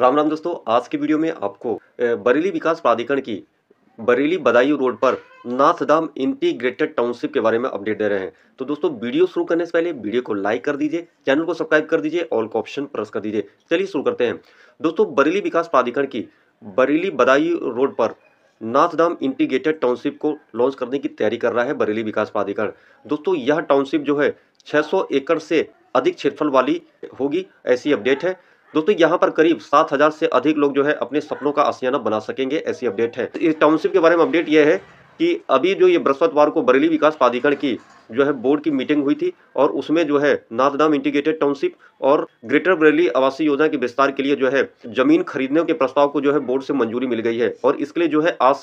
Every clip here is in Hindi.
राम राम दोस्तों आज की वीडियो में आपको बरेली विकास प्राधिकरण की बरेली बदायूं रोड पर नाथधाम इंटीग्रेटेड टाउनशिप के बारे में अपडेट दे रहे हैं तो दोस्तों वीडियो शुरू करने से पहले वीडियो को लाइक कर दीजिए चैनल को सब्सक्राइब कर दीजिए ऑल का ऑप्शन प्रेस कर दीजिए चलिए शुरू करते हैं दोस्तों बरेली विकास प्राधिकरण की बरेली बदायू रोड पर नाथधाम इंटीग्रेटेड टाउनशिप को लॉन्च करने की तैयारी कर रहा है बरेली विकास प्राधिकरण दोस्तों यह टाउनशिप जो है 600 एकड़ से अधिक क्षेत्रफल वाली होगी ऐसी अपडेट है दोस्तों यहाँ पर करीब सात हजार से अधिक लोग जो है अपने सपनों का आसियाना बना सकेंगे ऐसी अपडेट है इस टाउनशिप के बारे में अपडेट यह है कि अभी जो ये बृहस्पतिवार को बरेली विकास प्राधिकरण की जो है बोर्ड की मीटिंग हुई थी और उसमें जो है नाथधाम इंटीग्रेटेड टाउनशिप और ग्रेटर बरेली आवासीय योजना के विस्तार के लिए जो है जमीन खरीदने के प्रस्ताव को जो है बोर्ड से मंजूरी मिल गई है और इसके लिए जो है आठ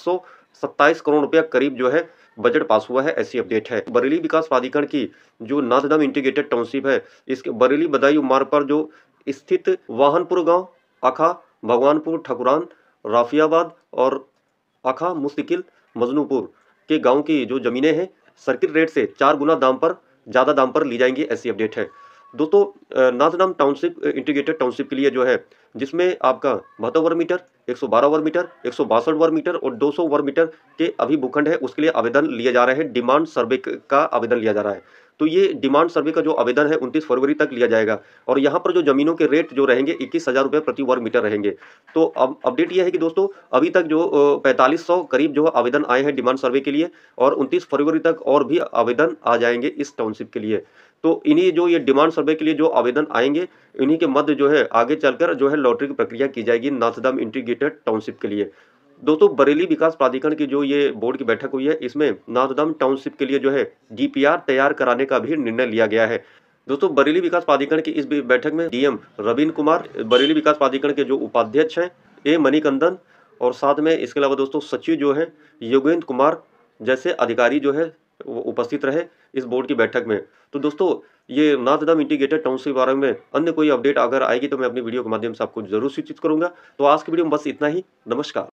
सत्ताईस करोड़ रुपया करीब जो है बजट पास हुआ है ऐसी अपडेट है बरेली विकास प्राधिकरण की जो नाथधाम इंटीग्रेटेड टाउनशिप है इसके बरेली बदायूं मार्ग पर जो स्थित वाहनपुर गांव अखा भगवानपुर ठकुरान राफियाबाद और अखा मुस्तकिल मजनूपुर के गांव की जो ज़मीनें हैं सर्किट रेट से चार गुना दाम पर ज़्यादा दाम पर ली जाएंगी ऐसी अपडेट है दोस्तों नाथनाम टाउनशिप इंटीग्रेटेड टाउनशिप के लिए जो है जिसमें आपका बहत्तर वर्ग मीटर एक सौ बारह वर्ग मीटर एक सौ बासठ वर्ग मीटर और दो सौ वर्ग मीटर के अभी भूखंड है उसके लिए आवेदन लिए जा रहे हैं डिमांड सर्वे का आवेदन लिया जा रहा है तो ये डिमांड सर्वे का जो आवेदन है उनतीस फरवरी तक लिया जाएगा और यहाँ पर जो ज़मीनों के रेट जो रहेंगे इक्कीस हज़ार रुपये प्रति वर्ग मीटर रहेंगे तो अब अपडेट ये है कि दोस्तों अभी तक जो पैंतालीस सौ करीब जो आवेदन आए हैं डिमांड सर्वे के लिए और उनतीस फरवरी तक और भी आवेदन आ जाएंगे इस टाउनशिप के लिए तो इन्हीं जो ये डिमांड सर्वे के लिए जो आवेदन आएंगे इन्हीं के मध्य जो है आगे चलकर जो है लॉटरी की प्रक्रिया की जाएगी नाथदम इंटीग्रेटेड टाउनशिप के लिए दोस्तों बरेली विकास प्राधिकरण की जो ये बोर्ड की बैठक हुई है इसमें नाथदम टाउनशिप के लिए जो है जीपीआर तैयार कराने का भी निर्णय लिया गया है दोस्तों बरेली विकास प्राधिकरण की इस बैठक में डीएम रवीन कुमार बरेली विकास प्राधिकरण के जो उपाध्यक्ष हैं ए मणिकंदन और साथ में इसके अलावा दोस्तों सचिव जो है योगेंद्र कुमार जैसे अधिकारी जो है वो उपस्थित रहे इस बोर्ड की बैठक में तो दोस्तों ये नाथदम इंटीग्रेटेड टाउनशिप के बारे में अन्य कोई अपडेट अगर आएगी तो मैं अपनी वीडियो के माध्यम से आपको जरूर सूचित करूंगा तो आज की वीडियो में बस इतना ही नमस्कार